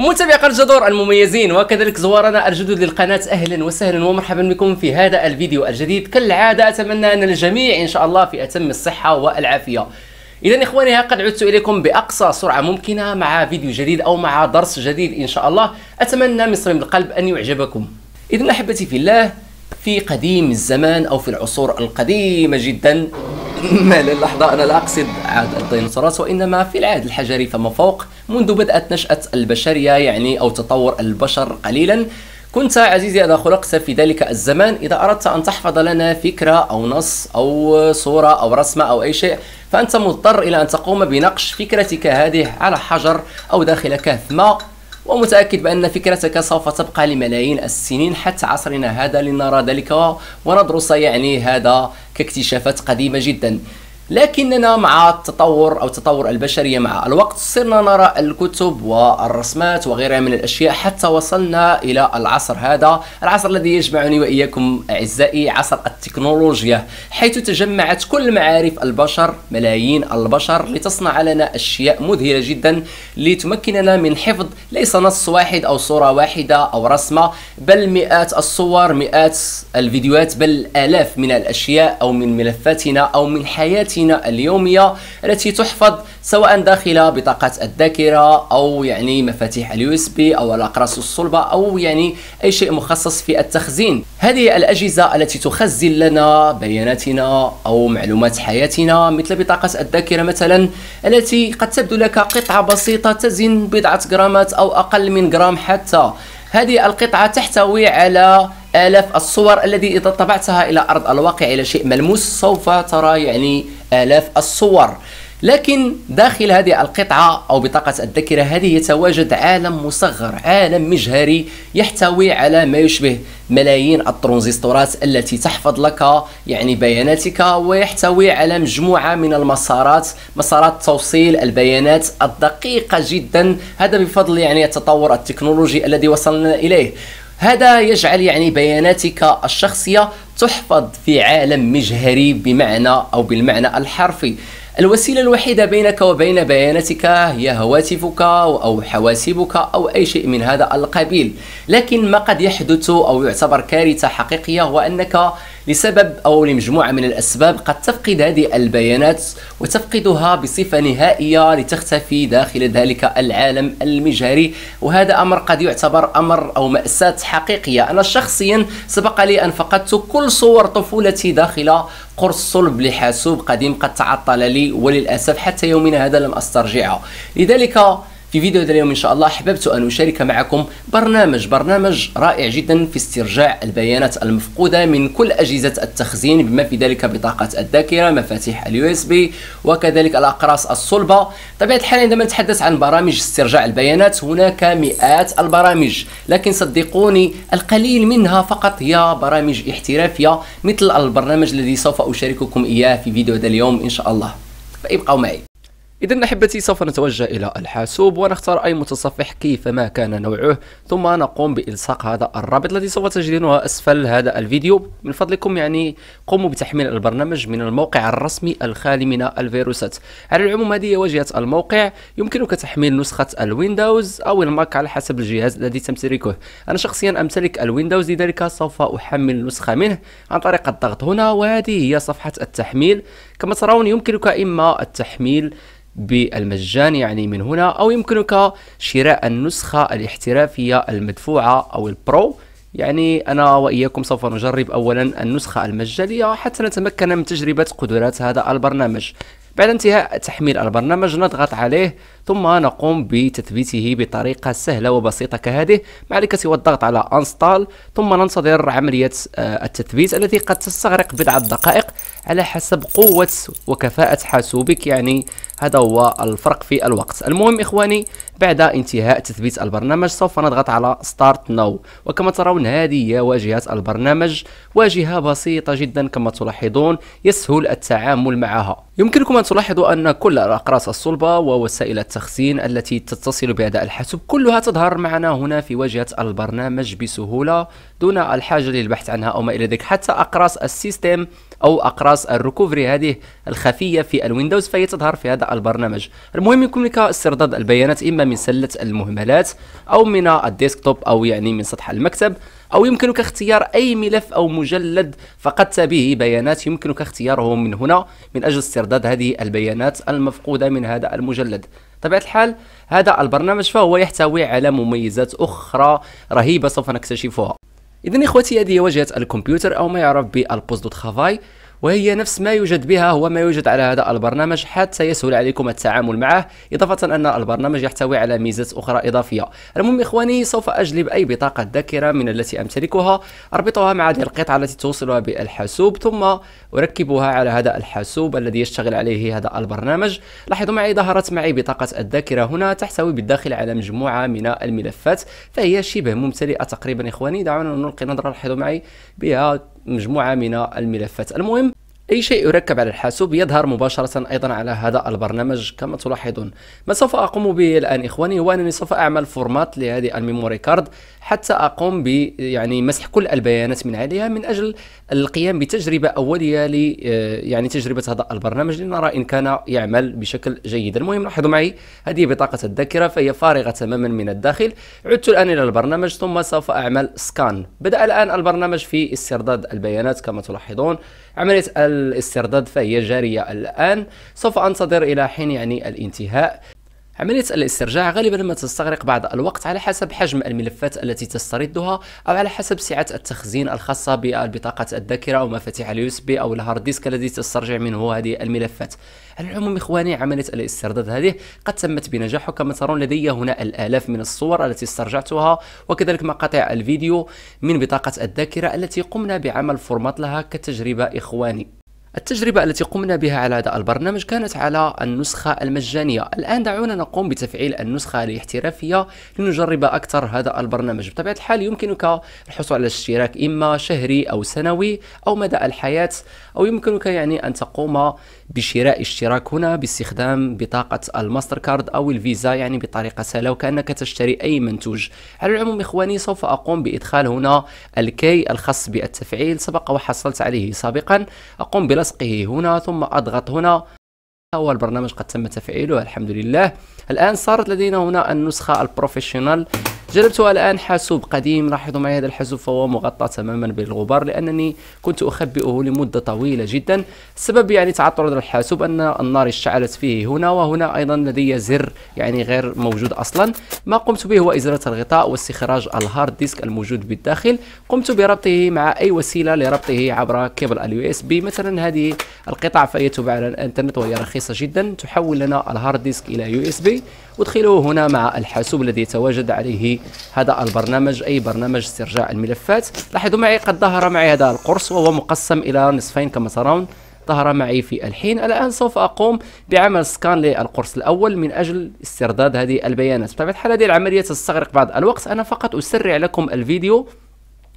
متابعي قناه جدور المميزين وكذلك زوارنا الجدد للقناه اهلا وسهلا ومرحبا بكم في هذا الفيديو الجديد كالعاده اتمنى ان الجميع ان شاء الله في اتم الصحه والعافيه اذا اخواني ها قد عدت اليكم باقصى سرعه ممكنه مع فيديو جديد او مع درس جديد ان شاء الله اتمنى من صميم القلب ان يعجبكم اذا احبتي في الله في قديم الزمان أو في العصور القديمة جدا ما للحظة أنا لا أقصد عهد الديناصورات وإنما في العهد الحجري فما فوق منذ بدأت نشأة البشرية يعني أو تطور البشر قليلا كنت عزيزي إذا خلقت في ذلك الزمان إذا أردت أن تحفظ لنا فكرة أو نص أو صورة أو رسمة أو أي شيء فأنت مضطر إلى أن تقوم بنقش فكرتك هذه على حجر أو داخل كهف ما ومتأكد بأن فكرتك سوف تبقى لملايين السنين حتى عصرنا هذا لنرى ذلك وندرس يعني هذا كاكتشافات قديمة جدا لكننا مع التطور او التطور البشري مع الوقت صرنا نرى الكتب والرسمات وغيرها من الاشياء حتى وصلنا الى العصر هذا العصر الذي يجمعني واياكم اعزائي عصر التكنولوجيا حيث تجمعت كل معارف البشر ملايين البشر لتصنع لنا اشياء مذهله جدا لتمكننا من حفظ ليس نص واحد او صوره واحده او رسمه بل مئات الصور مئات الفيديوهات بل الاف من الاشياء او من ملفاتنا او من حياتنا الروتين اليومية التي تحفظ سواء داخل بطاقة الذاكرة أو يعني مفاتيح اليو اس بي أو الأقراص الصلبة أو يعني أي شيء مخصص في التخزين هذه الأجهزة التي تخزن لنا بياناتنا أو معلومات حياتنا مثل بطاقة الذاكرة مثلا التي قد تبدو لك قطعة بسيطة تزن بضعة جرامات أو أقل من جرام حتى هذه القطعة تحتوي على آلاف الصور الذي إذا طبعتها إلى أرض الواقع إلى شيء ملموس سوف ترى يعني آلاف الصور لكن داخل هذه القطعة أو بطاقة الذاكرة هذه يتواجد عالم مصغر عالم مجهري يحتوي على ما يشبه ملايين الترانزستورات التي تحفظ لك يعني بياناتك ويحتوي على مجموعة من المسارات مسارات توصيل البيانات الدقيقة جدا هذا بفضل يعني التطور التكنولوجي الذي وصلنا إليه هذا يجعل يعني بياناتك الشخصية تحفظ في عالم مجهري بمعنى أو بالمعنى الحرفي الوسيلة الوحيدة بينك وبين بياناتك هي هواتفك أو حواسبك أو أي شيء من هذا القبيل لكن ما قد يحدث أو يعتبر كارثة حقيقية هو أنك لسبب أو لمجموعة من الأسباب قد تفقد هذه البيانات وتفقدها بصفة نهائية لتختفي داخل ذلك العالم المجهري وهذا أمر قد يعتبر أمر أو مأساة حقيقية أنا شخصيا سبق لي أن فقدت كل صور طفولتي داخل قرص صلب لحاسوب قديم قد تعطل لي وللأسف حتى يومنا هذا لم أسترجعه لذلك في فيديو هذا اليوم ان شاء الله احببت ان اشارك معكم برنامج برنامج رائع جدا في استرجاع البيانات المفقوده من كل اجهزه التخزين بما في ذلك بطاقه الذاكره مفاتيح اليو اس بي وكذلك الاقراص الصلبه طبيعه الحال عندما نتحدث عن برامج استرجاع البيانات هناك مئات البرامج لكن صدقوني القليل منها فقط هي برامج احترافيه مثل البرنامج الذي سوف اشارككم اياه في فيديو هذا اليوم ان شاء الله فابقوا معي إذا أحبتي سوف نتوجه إلى الحاسوب ونختار أي متصفح كيفما كان نوعه ثم نقوم بإلصاق هذا الرابط الذي سوف تجدونه أسفل هذا الفيديو من فضلكم يعني قوموا بتحميل البرنامج من الموقع الرسمي الخالي من الفيروسات على العموم هذه واجهة الموقع يمكنك تحميل نسخة الويندوز أو الماك على حسب الجهاز الذي تمتلكه أنا شخصيا أمتلك الويندوز لذلك سوف أحمل نسخة منه عن طريق الضغط هنا وهذه هي صفحة التحميل كما ترون يمكنك إما التحميل بالمجان يعني من هنا أو يمكنك شراء النسخة الاحترافية المدفوعة أو البرو يعني أنا وإياكم سوف نجرب أولا النسخة المجانية حتى نتمكن من تجربة قدرات هذا البرنامج بعد انتهاء تحميل البرنامج نضغط عليه ثم نقوم بتثبيته بطريقة سهلة وبسيطة كهذه ما عليك سوى الضغط على انستال ثم ننتظر عملية آه، التثبيت التي قد تستغرق بضعة دقائق على حسب قوة وكفاءة حاسوبك يعني هذا هو الفرق في الوقت المهم اخواني بعد انتهاء تثبيت البرنامج سوف نضغط على ستارت نو وكما ترون هذه هي واجهه البرنامج واجهه بسيطه جدا كما تلاحظون يسهل التعامل معها يمكنكم ان تلاحظوا ان كل الاقراص الصلبه ووسائل التخزين التي تتصل باداء الحاسوب كلها تظهر معنا هنا في واجهه البرنامج بسهوله دون الحاجه للبحث عنها او ما الى ذلك حتى اقراص السيستم او اقراص الريكوفري هذه الخفيه في الويندوز فهي تظهر في هذا البرنامج المهم يمكنك استرداد البيانات اما من سله المهملات او من الديسكتوب او يعني من سطح المكتب او يمكنك اختيار اي ملف او مجلد فقدت به بيانات يمكنك اختياره من هنا من اجل استرداد هذه البيانات المفقوده من هذا المجلد طبيعة الحال هذا البرنامج فهو يحتوي على مميزات أخرى رهيبة سوف نكتشفها اذا اخوتي هذه هي واجهه الكمبيوتر او ما يعرف بالبوز دو ترافاي وهي نفس ما يوجد بها هو ما يوجد على هذا البرنامج حتى يسهل عليكم التعامل معه إضافة أن البرنامج يحتوي على ميزات أخرى إضافية المهم إخواني سوف أجلب أي بطاقة ذاكرة من التي أمتلكها أربطها مع هذه القطعة التي توصلها بالحاسوب ثم أركبها على هذا الحاسوب الذي يشتغل عليه هذا البرنامج لاحظوا معي ظهرت معي بطاقة الذاكرة هنا تحتوي بالداخل على مجموعة من الملفات فهي شبه ممتلئة تقريبا إخواني دعونا نلقي نظرة لاحظوا معي بها مجموعه من الملفات المهم أي شيء يركب على الحاسوب يظهر مباشرة أيضا على هذا البرنامج كما تلاحظون ما سوف أقوم به الآن إخواني هو أنني سوف أعمل فورمات لهذه الميموري كارد حتى أقوم ب يعني مسح كل البيانات من عليها من أجل القيام بتجربة أولية ل آه، يعني تجربة هذا البرنامج لنرى إن كان يعمل بشكل جيد المهم لاحظوا معي هذه بطاقة الذاكرة فهي فارغة تماما من الداخل عدت الآن إلى البرنامج ثم سوف أعمل سكان بدأ الآن البرنامج في استرداد البيانات كما تلاحظون عملية الاسترداد فهي جارية الآن سوف أنتظر إلى حين يعني الانتهاء عملية الاسترجاع غالبا ما تستغرق بعض الوقت على حسب حجم الملفات التي تستردها أو على حسب سعة التخزين الخاصة ببطاقة الذاكرة أو مفاتيح اليو اس بي أو الهارد ديسك الذي تسترجع منه هذه الملفات على العموم إخواني عملية الاسترداد هذه قد تمت بنجاح وكما ترون لدي هنا الآلاف من الصور التي استرجعتها وكذلك مقاطع الفيديو من بطاقة الذاكرة التي قمنا بعمل فورمات لها كتجربة إخواني التجربة التي قمنا بها على هذا البرنامج كانت على النسخة المجانية الآن دعونا نقوم بتفعيل النسخة الاحترافية لنجرب أكثر هذا البرنامج بطبيعة الحال يمكنك الحصول على الاشتراك إما شهري أو سنوي أو مدى الحياة أو يمكنك يعني أن تقوم بشراء اشتراك هنا باستخدام بطاقة الماستر كارد أو الفيزا يعني بطريقة سهلة وكأنك تشتري أي منتوج على العموم إخواني سوف أقوم بإدخال هنا الكي الخاص بالتفعيل سبق وحصلت عليه سابقا أقوم بلصق لصقه هنا ثم أضغط هنا هو البرنامج قد تم تفعيله الحمد لله الآن صارت لدينا هنا النسخة البروفيشنال جربتها الآن حاسوب قديم لاحظوا معي هذا الحاسوب فهو مغطى تماما بالغبار لأنني كنت أخبئه لمدة طويلة جدا السبب يعني تعطر هذا الحاسوب أن النار اشتعلت فيه هنا وهنا أيضا لدي زر يعني غير موجود أصلا ما قمت به هو إزالة الغطاء واستخراج الهارد ديسك الموجود بالداخل قمت بربطه مع أي وسيلة لربطه عبر كيبل اليو اس بي مثلا هذه القطع فهي تباع على الانترنت وهي رخيصة جدا تحول لنا الهارد ديسك إلى يو اس بي ادخله هنا مع الحاسوب الذي يتواجد عليه هذا البرنامج أي برنامج استرجاع الملفات لاحظوا معي قد ظهر معي هذا القرص وهو مقسم إلى نصفين كما ترون ظهر معي في الحين الآن سوف أقوم بعمل سكان للقرص الأول من أجل استرداد هذه البيانات بطبيعة الحال هذه العملية تستغرق بعض الوقت أنا فقط أسرع لكم الفيديو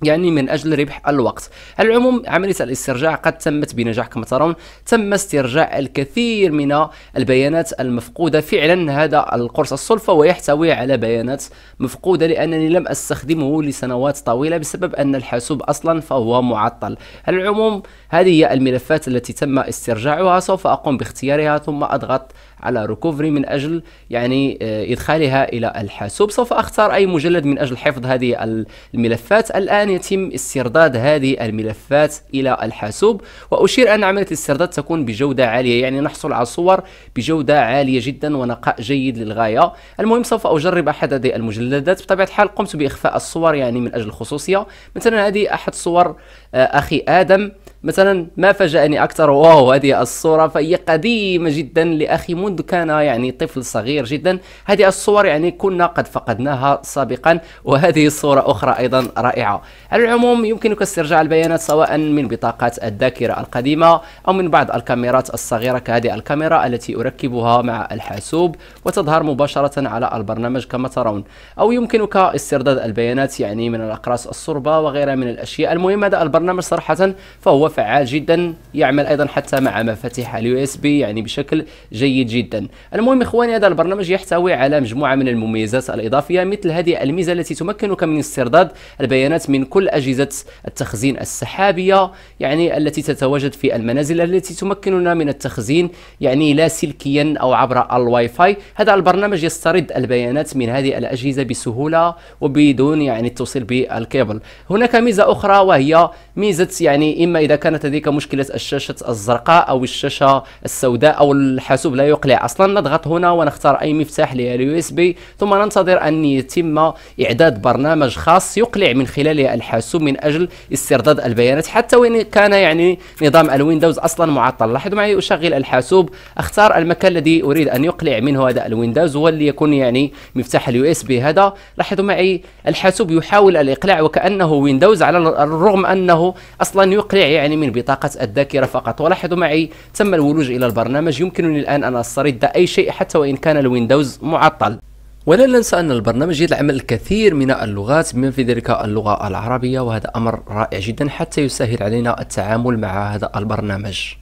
يعني من اجل ربح الوقت على العموم عمليه الاسترجاع قد تمت بنجاح كما ترون تم استرجاع الكثير من البيانات المفقوده فعلا هذا القرص الصلفه ويحتوي على بيانات مفقوده لانني لم استخدمه لسنوات طويله بسبب ان الحاسوب اصلا فهو معطل على العموم هذه هي الملفات التي تم استرجاعها سوف اقوم باختيارها ثم اضغط على ريكوفري من أجل يعني آه، إدخالها إلى الحاسوب سوف أختار أي مجلد من أجل حفظ هذه الملفات الآن يتم استرداد هذه الملفات إلى الحاسوب وأشير أن عملية الاسترداد تكون بجودة عالية يعني نحصل على صور بجودة عالية جدا ونقاء جيد للغاية المهم سوف أجرب أحد هذه المجلدات بطبيعة الحال قمت بإخفاء الصور يعني من أجل الخصوصية مثلا هذه أحد صور آه، أخي آدم مثلا ما فاجأني أكثر واو هذه الصورة فهي قديمة جدا لأخي منذ كان يعني طفل صغير جدا هذه الصور يعني كنا قد فقدناها سابقا وهذه الصورة أخرى أيضا رائعة على العموم يمكنك استرجاع البيانات سواء من بطاقات الذاكرة القديمة أو من بعض الكاميرات الصغيرة كهذه الكاميرا التي أركبها مع الحاسوب وتظهر مباشرة على البرنامج كما ترون أو يمكنك استرداد البيانات يعني من الأقراص الصربة وغيرها من الأشياء المهم هذا البرنامج صراحة فهو فعال جدا يعمل ايضا حتى مع مفاتيح اليو اس بي يعني بشكل جيد جدا المهم اخواني هذا البرنامج يحتوي على مجموعه من المميزات الاضافيه مثل هذه الميزه التي تمكنك من استرداد البيانات من كل اجهزه التخزين السحابيه يعني التي تتواجد في المنازل التي تمكننا من التخزين يعني لاسلكيا او عبر الواي فاي هذا البرنامج يسترد البيانات من هذه الاجهزه بسهوله وبدون يعني التوصيل بالكيبل هناك ميزه اخرى وهي ميزه يعني اما اذا كانت لديك مشكله الشاشه الزرقاء او الشاشه السوداء او الحاسوب لا يقلع اصلا نضغط هنا ونختار اي مفتاح لليو اس بي ثم ننتظر ان يتم اعداد برنامج خاص يقلع من خلاله الحاسوب من اجل استرداد البيانات حتى وان كان يعني نظام الويندوز اصلا معطل لاحظوا معي اشغل الحاسوب اختار المكان الذي اريد ان يقلع منه هذا الويندوز يكون يعني مفتاح اليو اس بي هذا لاحظوا معي الحاسوب يحاول الاقلاع وكانه ويندوز على الرغم انه اصلا يقلع يعني أعاني من بطاقة الذاكرة فقط ولاحظوا معي تم الولوج إلى البرنامج يمكنني الآن أن أسترد أي شيء حتى وإن كان الويندوز معطل ولا ننسى أن البرنامج يدعم الكثير من اللغات بما في ذلك اللغة العربية وهذا أمر رائع جدا حتى يسهل علينا التعامل مع هذا البرنامج